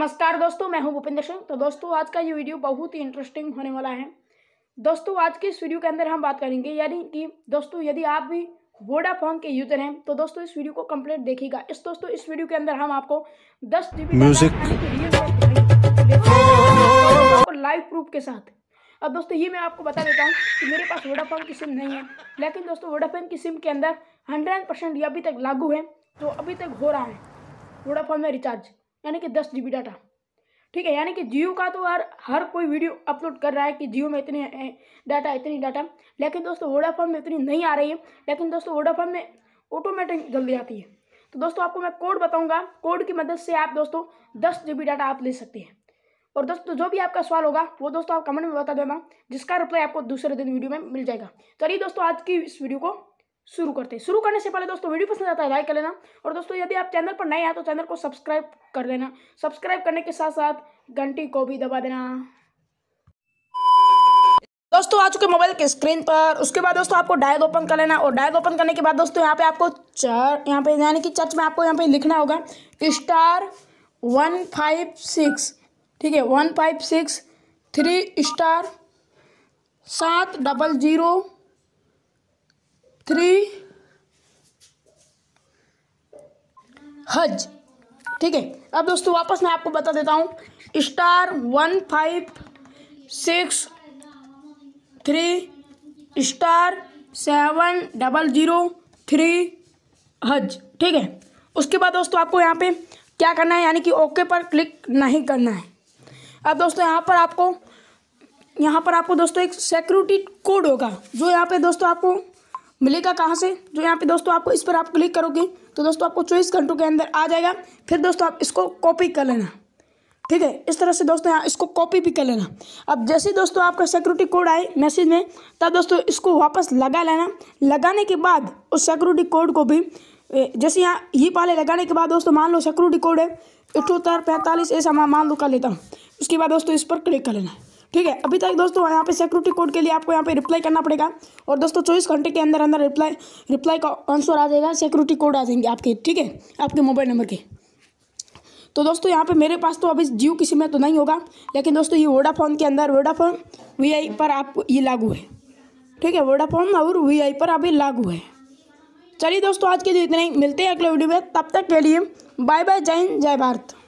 नमस्कार दोस्तों मैं हूं भूपेंद्र सिंह तो दोस्तों आज का ये वीडियो बहुत ही इंटरेस्टिंग होने वाला है दोस्तों आज के इस वीडियो के अंदर हम बात करेंगे यानी कि दोस्तों यदि आप भी वोडाफोन के यूजर हैं तो दोस्तों इस वीडियो को कंप्लीट देखिएगा इस दोस्तों इस वीडियो के अंदर हम आपको दस जी और लाइव प्रूफ के साथ अब दोस्तों ये मैं आपको बता देता हूँ कि मेरे पास वोडाफोन की सिम नहीं है लेकिन दोस्तों वोडाफोन की सिम के अंदर हंड्रेड परसेंट ये अभी तक लागू है तो अभी तक हो रहा है वोडाफोन में रिचार्ज यानी कि दस जी डाटा ठीक है यानी कि जियो का तो यार हर कोई वीडियो अपलोड कर रहा है कि जियो में इतनी डाटा इतनी डाटा लेकिन दोस्तों वोडाफोन में इतनी नहीं आ रही है लेकिन दोस्तों वोडाफोन में ऑटोमेटिक जल्दी आती है तो दोस्तों आपको मैं कोड बताऊंगा कोड की मदद से आप दोस्तों दस जी डाटा आप ले सकते हैं और दोस्तों जो भी आपका सवाल होगा वो दोस्तों आप कमेंट में बता देना जिसका रिप्लाई आपको दूसरे दिन वीडियो में मिल जाएगा चलिए दोस्तों आज की इस वीडियो को शुरू करते हैं शुरू करने से पहले दोस्तों वीडियो पसंद आता है लाइक कर लेना और दोस्तों यदि आप चैनल पर नए हैं तो चैनल को सब्सक्राइब कर देना सब्सक्राइब करने के साथ साथ घंटी को भी दबा देना दोस्तों आ चुके मोबाइल के स्क्रीन पर उसके बाद दोस्तों आपको डायल ओपन कर लेना और डायल ओपन करने के बाद दोस्तों यहाँ पे आपको चर यहाँ पे यानी कि चर्च में आपको यहाँ पे लिखना होगा स्टार वन फाइव सिक्स ठीक है one five six three star सात डबल जीरो थ्री हज ठीक है अब दोस्तों वापस मैं आपको बता देता हूँ star one five six three star seven double zero three hash ठीक है उसके बाद दोस्तों आपको यहाँ पे क्या करना है यानी कि ओके पर क्लिक नहीं करना है अब दोस्तों यहाँ पर आपको यहाँ पर आपको दोस्तों एक सिक्योरिटी कोड होगा जो यहाँ पे दोस्तों आपको मिलेगा कहाँ से जो यहाँ पे दोस्तों आपको इस पर आप क्लिक करोगे तो दोस्तों आपको चौबीस घंटों के अंदर आ जाएगा फिर दोस्तों आप इसको कॉपी कर लेना ठीक है इस तरह से दोस्तों यहाँ इसको कॉपी भी कर लेना अब जैसे ही दोस्तों आपका सिक्योरिटी कोड आए मैसेज में तब दोस्तों इसको वापस लगा लेना लगाने के बाद उस सिक्योरिटी कोड को भी जैसे यहाँ ये पहले लगाने के बाद दोस्तों मान लो सिक्योरिटी कोड है अठहत्तर पैंतालीस ऐसा मान लो कर लेता हूँ उसके बाद दोस्तों इस पर क्लिक कर लेना ठीक है अभी तक दोस्तों यहाँ पे सिक्योरिटी कोड के लिए आपको यहाँ पे रिप्लाई करना पड़ेगा और दोस्तों चौबीस घंटे के अंदर अंदर रिप्लाई रिप्लाई का आंसर आ जाएगा सिक्योरिटी कोड आ जाएंगे आपके ठीक है आपके मोबाइल नंबर के तो दोस्तों यहाँ पे मेरे पास तो अभी जियो किसी में तो नहीं होगा लेकिन दोस्तों ये वोडाफोन के अंदर वोडाफोन वी पर आप ये लागू है ठीक है वोडाफोन और वी पर अभी लागू है चलिए दोस्तों आज के लिए इतना ही मिलते हैं अगले वीडियो में तब तक के लिए बाय बाय जय हिंद जय भारत